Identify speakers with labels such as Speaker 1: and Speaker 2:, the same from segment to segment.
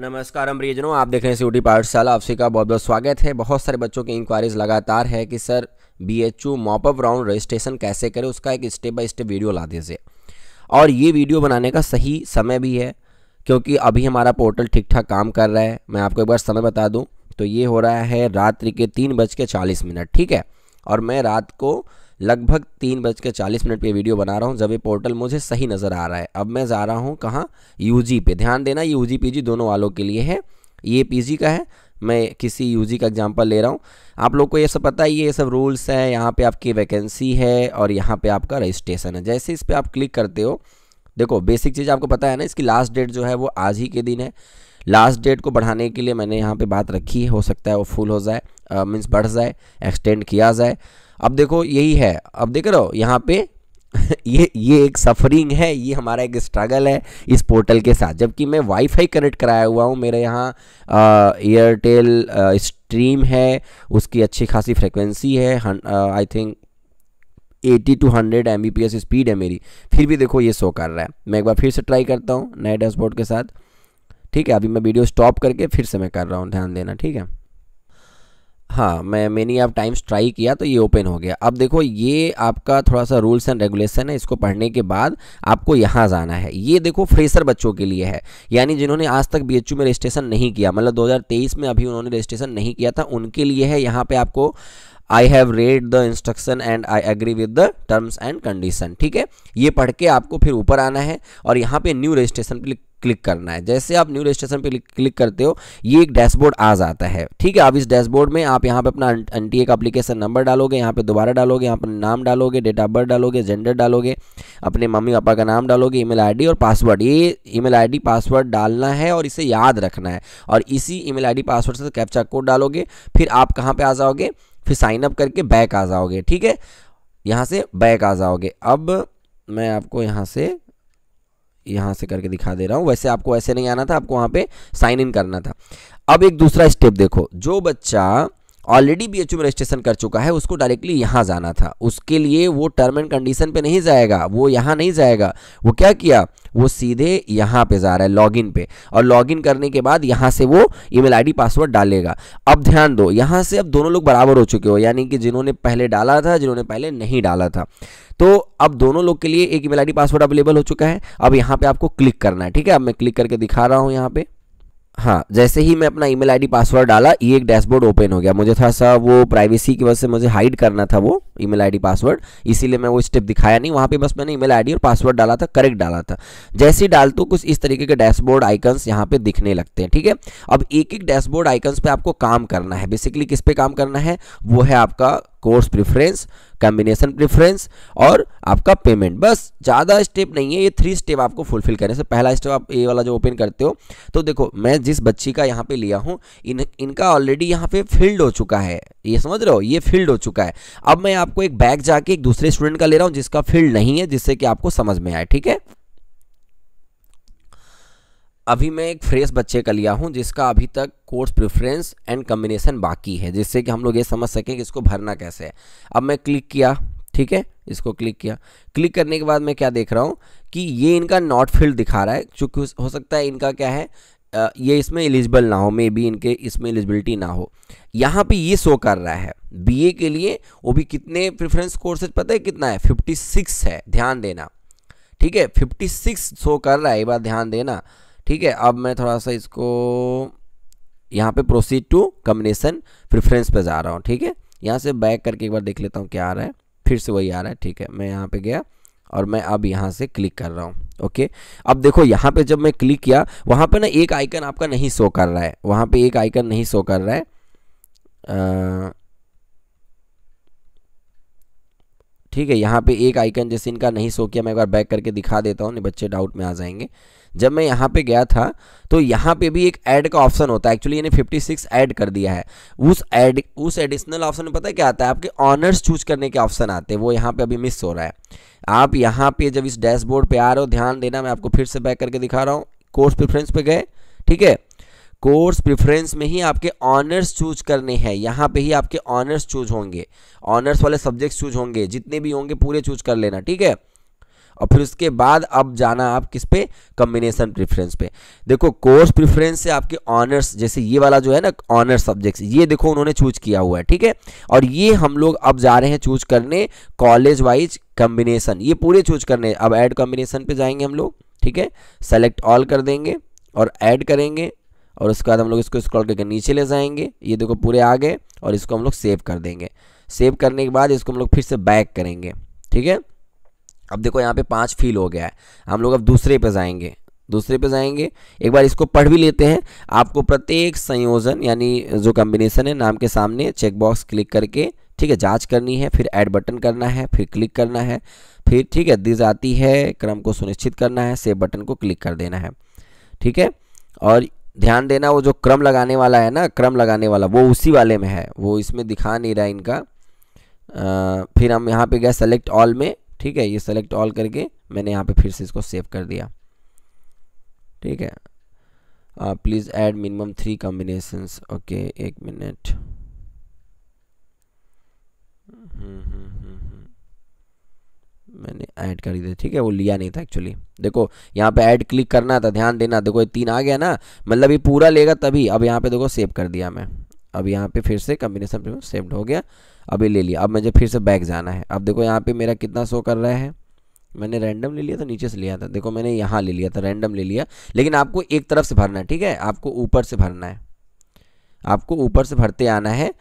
Speaker 1: नमस्कार अमरीजनों आप देख रहे हैं सी पाठशाला आपसी का बहुत बहुत स्वागत है बहुत सारे बच्चों की इंक्वायरीज लगातार है कि sir B H U mop up round registration कैसे करें उसका एक स्टेप बाय स्टेप वीडियो ला दीजिए और ये वीडियो बनाने का सही समय भी है क्योंकि अभी हमारा पोर्टल ठीक ठाक काम कर रहा है मैं आपको एक बार समय बता दूँ तो ये हो रहा है रात्रि के तीन बज के चालीस मिनट ठीक है और मैं रात को लगभग तीन बज के चालीस मिनट पर वीडियो बना रहा हूँ जब ये पोर्टल मुझे सही नज़र आ रहा है अब मैं जा रहा हूँ कहाँ यू पे ध्यान देना यू जी दोनों वालों के लिए है ये पी का है मैं किसी जी का एग्जाम्पल ले रहा हूँ आप लोग को ये सब पता है ये सब रूल्स हैं यहाँ पे आपकी वैकेंसी है और यहाँ पे आपका रजिस्ट्रेशन है जैसे इस पर आप क्लिक करते हो देखो बेसिक चीज़ आपको पता है ना इसकी लास्ट डेट जो है वो आज ही के दिन है लास्ट डेट को बढ़ाने के लिए मैंने यहाँ पे बात रखी है हो सकता है वो फुल हो जाए मीन्स बढ़ जाए एक्सटेंड किया जाए अब देखो यही है अब देख रहे हो यहाँ पे ये ये एक सफरिंग है ये हमारा एक स्ट्रगल है इस पोर्टल के साथ जबकि मैं वाईफाई कनेक्ट कराया हुआ हूँ मेरे यहाँ एयरटेल स्ट्रीम है उसकी अच्छी खासी फ्रिक्वेंसी है I think 80 to 100 M speed है मेरी फिर भी देखो ये शो कर रहा है मैं एक बार फिर से ट्राई करता हूँ नए डैशबोर्ड के साथ ठीक है अभी मैं वीडियो स्टॉप करके फिर से मैं कर रहा हूँ ध्यान देना ठीक है हाँ मैं मैंने आप टाइम्स ट्राई किया तो ये ओपन हो गया अब देखो ये आपका थोड़ा सा रूल्स एंड रेगुलेशन है इसको पढ़ने के बाद आपको यहाँ जाना है ये देखो फ्रेशर बच्चों के लिए है यानी जिन्होंने आज तक बी में रजिस्ट्रेशन नहीं किया मतलब 2023 में अभी उन्होंने रजिस्ट्रेशन नहीं किया था उनके लिए है यहाँ पर आपको I have read the instruction and I agree with the terms and condition ठीक है ये पढ़ के आपको फिर ऊपर आना है और यहाँ पे न्यू रजिस्ट्रेशन पे क्लिक करना है जैसे आप न्यू रजिस्ट्रेशन पे क्लिक करते हो ये एक डैशबोर्ड आ जाता है ठीक है अब इस डैशबोर्ड में आप यहाँ पे अपना N um, T application number डालोगे यहाँ पे दोबारा डालोगे यहाँ पर नाम डालोगे डेट ऑफ बर्थ डालोगे जेंडर डालोगे अपने मम्मी पापा का नाम डालोगे ईमेल आईडी और पासवर्ड ये ईमेल आईडी पासवर्ड डालना है और इसे याद रखना है और इसी ईमेल आईडी पासवर्ड से कैप्चा कोड डालोगे फिर आप कहाँ पर आ जाओगे फिर साइन अप करके बैक आ जाओगे ठीक है यहाँ से बैक आ जाओगे अब मैं आपको यहाँ से यहाँ से करके दिखा दे रहा हूँ वैसे आपको ऐसे नहीं आना था आपको वहाँ पे साइन इन करना था अब एक दूसरा स्टेप देखो जो बच्चा ऑलरेडी बी एच रजिस्ट्रेशन कर चुका है उसको डायरेक्टली यहाँ जाना था उसके लिए वो टर्म एंड कंडीशन पे नहीं जाएगा वो यहाँ नहीं जाएगा वो क्या किया वो सीधे यहाँ पे जा रहा है लॉगिन पे और लॉगिन करने के बाद यहाँ से वो ईमेल आईडी पासवर्ड डालेगा अब ध्यान दो यहाँ से अब दोनों लोग बराबर हो चुके हो यानी कि जिन्होंने पहले डाला था जिन्होंने पहले नहीं डाला था तो अब दोनों लोग के लिए एक ईमेल आईडी पासवर्ड अवेलेबल हो चुका है अब यहाँ पे आपको क्लिक करना है ठीक है अब मैं क्लिक करके दिखा रहा हूँ यहाँ पर हाँ जैसे ही मैं अपना ईमेल आईडी पासवर्ड डाला ये एक डैशबोर्ड ओपन हो गया मुझे थोड़ा सा वो प्राइवेसी की वजह से मुझे हाइड करना था वो ईमेल आईडी पासवर्ड इसीलिए मैं वो स्टेप दिखाया नहीं वहाँ पे बस मैंने ईमेल आईडी और पासवर्ड डाला था करेक्ट डाला था जैसे ही डाल तो कुछ इस तरीके के डैशबोर्ड आइकन्स यहाँ पे दिखने लगते हैं ठीक है अब एक एक डैशबोर्ड आइकन्स पर आपको काम करना है बेसिकली किस पे काम करना है वो है आपका कोर्स प्रेफरेंस कॉम्बिनेशन प्रेफरेंस और आपका पेमेंट बस ज़्यादा स्टेप नहीं है ये थ्री स्टेप आपको फुलफिल करने से पहला स्टेप आप ए वाला जो ओपन करते हो तो देखो मैं जिस बच्ची का यहाँ पे लिया हूँ इन इनका ऑलरेडी यहाँ पे फील्ड हो चुका है ये समझ रहे हो ये फील्ड हो चुका है अब मैं आपको एक बैग जाके एक दूसरे स्टूडेंट का ले रहा हूँ जिसका फील्ड नहीं है जिससे कि आपको समझ में आए ठीक है अभी मैं एक फ्रेश बच्चे का लिया हूँ जिसका अभी तक कोर्स प्रेफरेंस एंड कम्बिनेशन बाकी है जिससे कि हम लोग ये समझ सकें कि इसको भरना कैसे है अब मैं क्लिक किया ठीक है इसको क्लिक किया क्लिक करने के बाद मैं क्या देख रहा हूँ कि ये इनका नॉट फील्ड दिखा रहा है चूँकि हो सकता है इनका क्या है ये इसमें एलिजिबल ना हो मे बी इनके इसमें एलिजिबिलिटी ना हो यहाँ पे ये शो कर रहा है बीए के लिए वो भी कितने प्रेफरेंस कोर्सेज पता है कितना है 56 है ध्यान देना ठीक है 56 शो कर रहा है एक बार ध्यान देना ठीक है अब मैं थोड़ा सा इसको यहाँ पे प्रोसीड टू कम्बिनेशन प्रिफ्रेंस पे जा रहा हूँ ठीक है यहाँ से बैक करके एक बार देख लेता हूँ क्या आ रहा है फिर से वही आ रहा है ठीक है मैं यहाँ पे गया और मैं अब यहाँ से क्लिक कर रहा हूँ ओके अब देखो यहाँ पे जब मैं क्लिक किया वहाँ पे ना एक आइकन आपका नहीं शो कर रहा है वहाँ पे एक आइकन नहीं शो कर रहा है आ, ठीक है यहाँ पे एक आइकन जैसे इनका नहीं सो किया मैं एक बार बैक करके दिखा देता हूँ नहीं बच्चे डाउट में आ जाएंगे जब मैं यहाँ पे गया था तो यहाँ पे भी एक ऐड का ऑप्शन होता है एक्चुअली इन्हें 56 ऐड कर दिया है उस ऐड एड, उस एडिशनल ऑप्शन में पता है क्या आता है आपके ऑनर्स चूज करने के ऑप्शन आते हैं वो यहाँ पे अभी मिस हो रहा है आप यहाँ पे जब इस डैशबोर्ड पे आ रहे हो ध्यान देना मैं आपको फिर से बैक करके दिखा रहा हूँ कोर्स प्रिफ्रेंस पे गए ठीक है कोर्स प्रिफरेंस में ही आपके ऑनर्स चूज करने हैं यहाँ पे ही आपके ऑनर्स चूज होंगे ऑनर्स वाले सब्जेक्ट्स चूज होंगे जितने भी होंगे पूरे चूज कर लेना ठीक है और फिर उसके बाद अब जाना आप किस पे कम्बिनेशन प्रेफरेंस पे देखो कोर्स प्रिफरेंस से आपके ऑनर्स जैसे ये वाला जो है ना ऑनर्स सब्जेक्ट्स ये देखो उन्होंने चूज किया हुआ है ठीक है और ये हम लोग अब जा रहे हैं चूज करने कॉलेज वाइज कम्बिनेशन ये पूरे चूज करने अब ऐड कम्बिनेशन पे जाएंगे हम लोग ठीक है सेलेक्ट ऑल कर देंगे और ऐड करेंगे और उसके बाद हम लोग इसको स्क्रॉल करके नीचे ले जाएंगे ये देखो पूरे आ गए और इसको हम लोग सेव कर देंगे सेव करने के बाद इसको हम लोग फिर से बैक करेंगे ठीक है अब देखो यहाँ पे पाँच फील हो गया है हम लोग अब दूसरे पे जाएंगे दूसरे पे जाएंगे एक बार इसको पढ़ भी लेते हैं आपको प्रत्येक संयोजन यानी जो कॉम्बिनेशन है नाम के सामने चेकबॉक्स क्लिक करके ठीक है जाँच करनी है फिर एड बटन करना है फिर क्लिक करना है फिर ठीक है दिज आती है क्रम को सुनिश्चित करना है सेव बटन को क्लिक कर देना है ठीक है और ध्यान देना वो जो क्रम लगाने वाला है ना क्रम लगाने वाला वो उसी वाले में है वो इसमें दिखा नहीं रहा इनका आ, फिर हम यहाँ पे गए सेलेक्ट ऑल में ठीक है ये सेलेक्ट ऑल करके मैंने यहाँ पे फिर से इसको सेव कर दिया ठीक है please add minimum three combinations okay एक मिनट हम्म, हम्म। मैंने ऐड कर दिया ठीक है वो लिया नहीं था एक्चुअली देखो यहाँ पे ऐड क्लिक करना था ध्यान देना देखो ये तीन आ गया ना मतलब ये पूरा लेगा तभी अब यहाँ पे देखो सेव कर दिया मैं अब यहाँ पे फिर से कम्बिनेशन प्रीमियम सेव्ड हो गया अभी ले लिया अब मुझे फिर से बैक जाना है अब देखो यहाँ पर मेरा कितना शो कर रहा है मैंने रैंडम ले लिया था तो नीचे से लिया था देखो मैंने यहाँ ले लिया था रैंडम ले लिया लेकिन आपको एक तरफ से भरना है ठीक है आपको ऊपर से भरना है आपको ऊपर से भरते आना है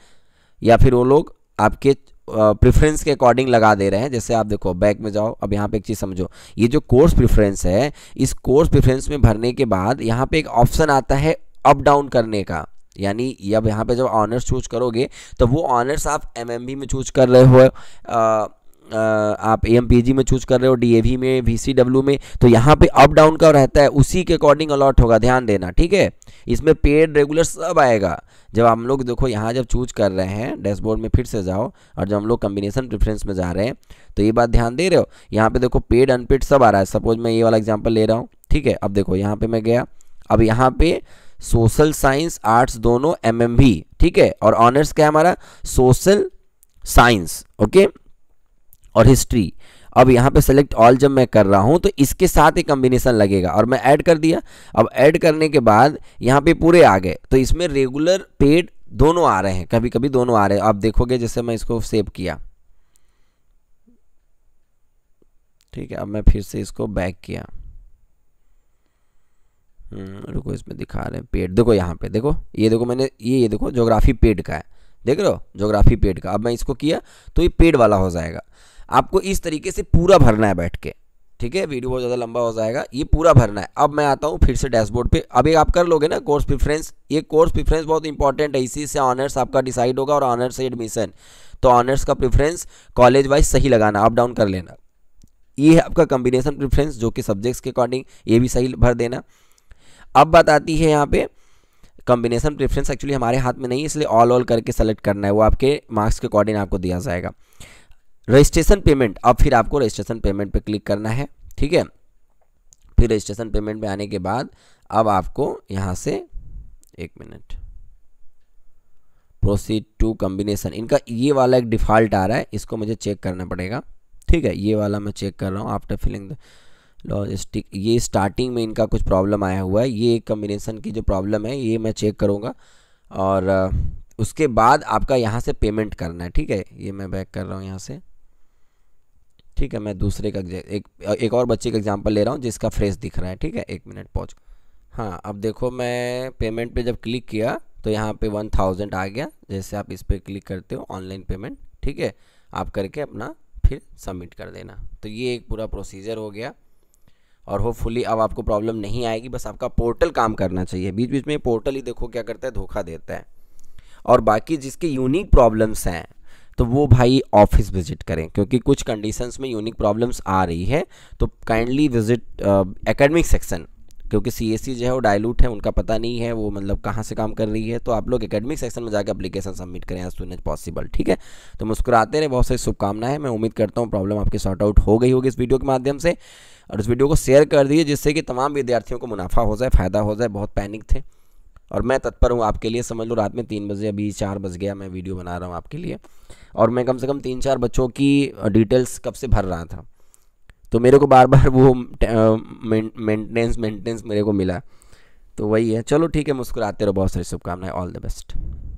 Speaker 1: या फिर वो लोग आपके प्रेफरेंस के अकॉर्डिंग लगा दे रहे हैं जैसे आप देखो बैक में जाओ अब यहाँ पे एक चीज़ समझो ये जो कोर्स प्रेफरेंस है इस कोर्स प्रेफरेंस में भरने के बाद यहाँ पे एक ऑप्शन आता है अप डाउन करने का यानी अब यहाँ पे जब ऑनर्स चूज करोगे तो वो ऑनर्स आप एमएमबी में चूज कर रहे हो आप ए में चूज कर रहे हो डी में वी में तो यहाँ पे अप डाउन का रहता है उसी के अकॉर्डिंग अलॉट होगा ध्यान देना ठीक है इसमें पेड रेगुलर सब आएगा जब हम लोग देखो यहाँ जब चूज कर रहे हैं डैशबोर्ड में फिर से जाओ और जब हम लोग कम्बिनेशन प्रेफरेंस में जा रहे हैं तो ये बात ध्यान दे रहे हो यहाँ पे देखो पेड अनपेड सब आ रहा है सपोज मैं ये वाला एग्जाम्पल ले रहा हूँ ठीक है अब देखो यहाँ पर मैं गया अब यहाँ पे सोशल साइंस आर्ट्स दोनों एम ठीक है और ऑनर्स क्या हमारा सोशल साइंस ओके okay? और हिस्ट्री अब यहाँ पे सेलेक्ट ऑल जब मैं कर रहा हूँ तो इसके साथ ही कम्बिनेशन लगेगा और मैं ऐड कर दिया अब ऐड करने के बाद यहाँ पे पूरे आ गए तो इसमें रेगुलर पेड दोनों आ रहे हैं कभी कभी दोनों आ रहे हैं आप देखोगे जैसे मैं इसको सेव किया ठीक है अब मैं फिर से इसको बैक किया हम्म, रुको इसमें दिखा रहे हैं पेड देखो यहाँ पे देखो ये देखो मैंने ये ये देखो जोग्राफी पेड का है देख रहे हो जोग्राफी पेड का अब मैं इसको किया तो ये पेड वाला हो जाएगा आपको इस तरीके से पूरा भरना है बैठ के ठीक है वीडियो बहुत ज़्यादा लंबा हो जाएगा ये पूरा भरना है अब मैं आता हूँ फिर से डैशबोर्ड पे अभी आप कर लोगे ना कोर्स प्रिफ्रेंस ये कोर्स प्रिफ्रेंस बहुत इंपॉर्टेंट है इसी से ऑनर्स आपका डिसाइड होगा और ऑनर्स से एडमिशन तो ऑनर्स का प्रिफ्रेंस कॉलेज वाइज सही लगाना अप डाउन कर लेना ये है आपका कॉम्बिनेशन प्रिफ्रेंस जो कि सब्जेक्ट्स के अकॉर्डिंग ये भी सही भर देना अब बात आती है यहाँ पे कॉम्बिनेशन प्रिफ्रेंस एक्चुअली हमारे हाथ में नहीं है इसलिए ऑल ऑल करके सेलेक्ट करना है वो आपके मार्क्स के अकॉर्डिंग आपको दिया जाएगा रजिस्ट्रेशन पेमेंट अब फिर आपको रजिस्ट्रेशन पेमेंट पे क्लिक करना है ठीक है फिर रजिस्ट्रेशन पेमेंट में आने के बाद अब आपको यहाँ से एक मिनट प्रोसीड टू कम्बिनेसन इनका ये वाला एक डिफ़ॉल्ट आ रहा है इसको मुझे चेक करना पड़ेगा ठीक है ये वाला मैं चेक कर रहा हूँ आफ्टर फिलिंग द लॉजिस्टिक ये स्टार्टिंग में इनका कुछ प्रॉब्लम आया हुआ है ये कम्बिनेशन की जो प्रॉब्लम है ये मैं चेक करूँगा और उसके बाद आपका यहाँ से पेमेंट करना है ठीक है ये मैं बैक कर रहा हूँ यहाँ से ठीक है मैं दूसरे का एक एक और बच्चे का एग्जाम्पल ले रहा हूँ जिसका फ्रेश दिख रहा है ठीक है एक मिनट पहुँच हाँ अब देखो मैं पेमेंट पे जब क्लिक किया तो यहाँ पे वन थाउजेंड आ गया जैसे आप इस पर क्लिक करते हो ऑनलाइन पेमेंट ठीक है आप करके अपना फिर सबमिट कर देना तो ये एक पूरा प्रोसीजर हो गया और होपफुली अब आपको प्रॉब्लम नहीं आएगी बस आपका पोर्टल काम करना चाहिए बीच बीच में पोर्टल ही देखो क्या करता है धोखा देता है और बाकी जिसके यूनिक प्रॉब्लम्स हैं तो वो भाई ऑफिस विजिट करें क्योंकि कुछ कंडीशंस में यूनिक प्रॉब्लम्स आ रही है तो काइंडली विजिट एकेडमिक सेक्शन क्योंकि सी जो है वो डायलूट है उनका पता नहीं है वो मतलब कहाँ से काम कर रही है तो आप लोग एकेडमिक सेक्शन में जाकर अपलीकेशन सबमिट करें एज सुन एज पॉसिबल ठीक है तो मुस्कुराते रहे बहुत सारी शुभकामनाएं मैं उम्मीद करता हूँ प्रॉब्लम आपकी सॉर्ट आउट हो गई होगी इस वीडियो के माध्यम से और इस वीडियो को शेयर कर दीजिए जिससे कि तमाम विद्यार्थियों को मुनाफा हो जाए फ़ायदा हो जाए बहुत पैनिक थे और मैं तत्पर हूँ आपके लिए समझ लो रात में तीन बजे अभी चार बज गया मैं वीडियो बना रहा हूँ आपके लिए और मैं कम से कम तीन चार बच्चों की डिटेल्स कब से भर रहा था तो मेरे को बार बार वो मेंटेनेंस मेंटेनेंस मेरे को मिला तो वही है चलो ठीक है मुस्कुराते रहो बहुत सारी शुभकामनाएं ऑल द बेस्ट